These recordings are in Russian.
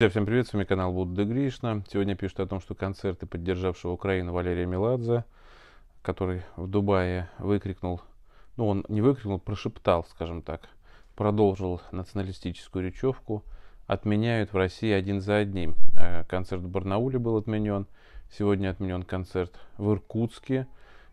Друзья, всем привет, с вами канал Будда Гришна. Сегодня пишут о том, что концерты поддержавшего Украину Валерия Меладзе, который в Дубае выкрикнул, ну он не выкрикнул, прошептал, скажем так, продолжил националистическую речевку, отменяют в России один за одним. Э, концерт в Барнауле был отменен, сегодня отменен концерт в Иркутске.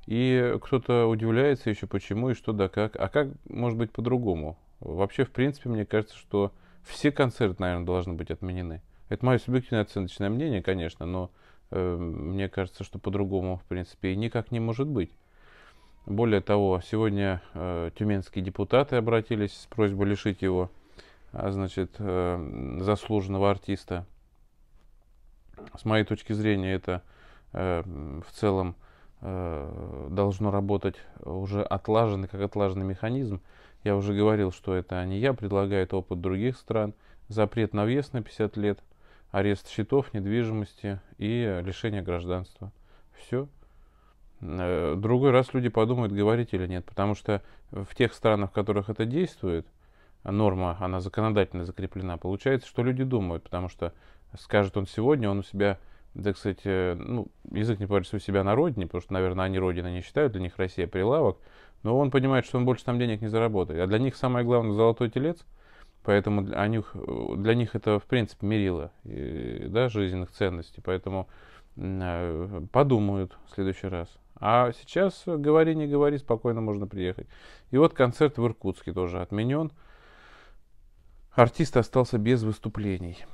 И кто-то удивляется еще почему и что да как. А как может быть по-другому? Вообще, в принципе, мне кажется, что все концерты, наверное, должны быть отменены. Это мое субъективное оценочное мнение, конечно, но э, мне кажется, что по-другому, в принципе, и никак не может быть. Более того, сегодня э, тюменские депутаты обратились с просьбой лишить его, а, значит, э, заслуженного артиста. С моей точки зрения, это э, в целом э, должно работать уже отлаженный, как отлаженный механизм. Я уже говорил, что это не я, предлагает опыт других стран, запрет на въезд на 50 лет, арест счетов, недвижимости и лишение гражданства. Все. Э, другой раз люди подумают, говорить или нет, потому что в тех странах, в которых это действует, норма, она законодательно закреплена, получается, что люди думают, потому что скажет он сегодня, он у себя да, кстати, э, ну, язык не поворачивается у себя на родине, потому что, наверное, они родина не считают, для них Россия прилавок. Но он понимает, что он больше там денег не заработает. А для них самое главное золотой телец, поэтому для них, э, для них это, в принципе, мерило э, да, жизненных ценностей. Поэтому подумают в следующий раз. А сейчас говори, не говори, спокойно можно приехать. И вот концерт в Иркутске тоже отменен. Артист остался без выступлений.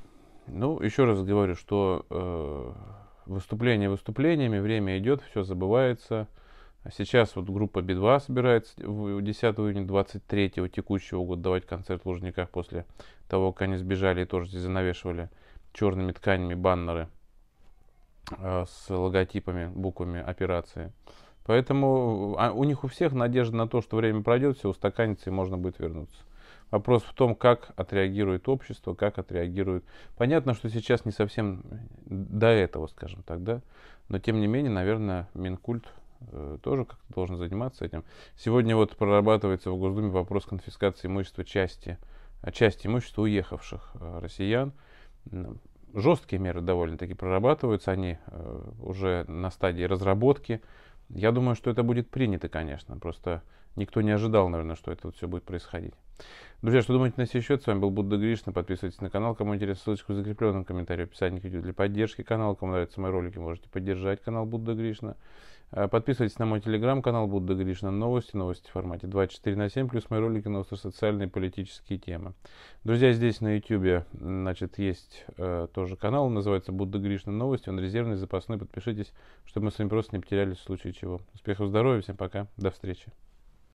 Ну, еще раз говорю, что э, выступление выступлениями, время идет, все забывается. А сейчас вот группа B2 собирается 10 июня 23 текущего года давать концерт в Лужниках после того, как они сбежали и тоже здесь занавешивали черными тканями баннеры а, с логотипами, буквами операции. Поэтому а, у них у всех надежда на то, что время пройдет, все устаканится и можно будет вернуться. Вопрос в том, как отреагирует общество, как отреагирует... Понятно, что сейчас не совсем до этого, скажем так, да? Но тем не менее, наверное, Минкульт э, тоже как-то должен заниматься этим. Сегодня вот прорабатывается в Госдуме вопрос конфискации имущества части, э, части имущества уехавших э, россиян. Жесткие меры довольно-таки прорабатываются, они уже на стадии разработки. Я думаю, что это будет принято, конечно. Просто никто не ожидал, наверное, что это все будет происходить. Друзья, что думаете на сей счет? С вами был Будда Гришна. Подписывайтесь на канал. Кому интересно, ссылочку в закрепленном комментарии, описании к видео для поддержки канала. Кому нравятся мои ролики, можете поддержать канал Будда Гришна. Э, подписывайтесь на мой телеграм-канал Будда на Новости, новости в формате 24 на 7, плюс мои ролики на социальные и политические темы. Друзья, здесь на YouTube значит, есть э, тоже канал, он называется Будда Гришна Новости, он резервный, запасной, подпишитесь, чтобы мы с вами просто не потерялись в случае чего. Успехов, здоровья, всем пока, до встречи.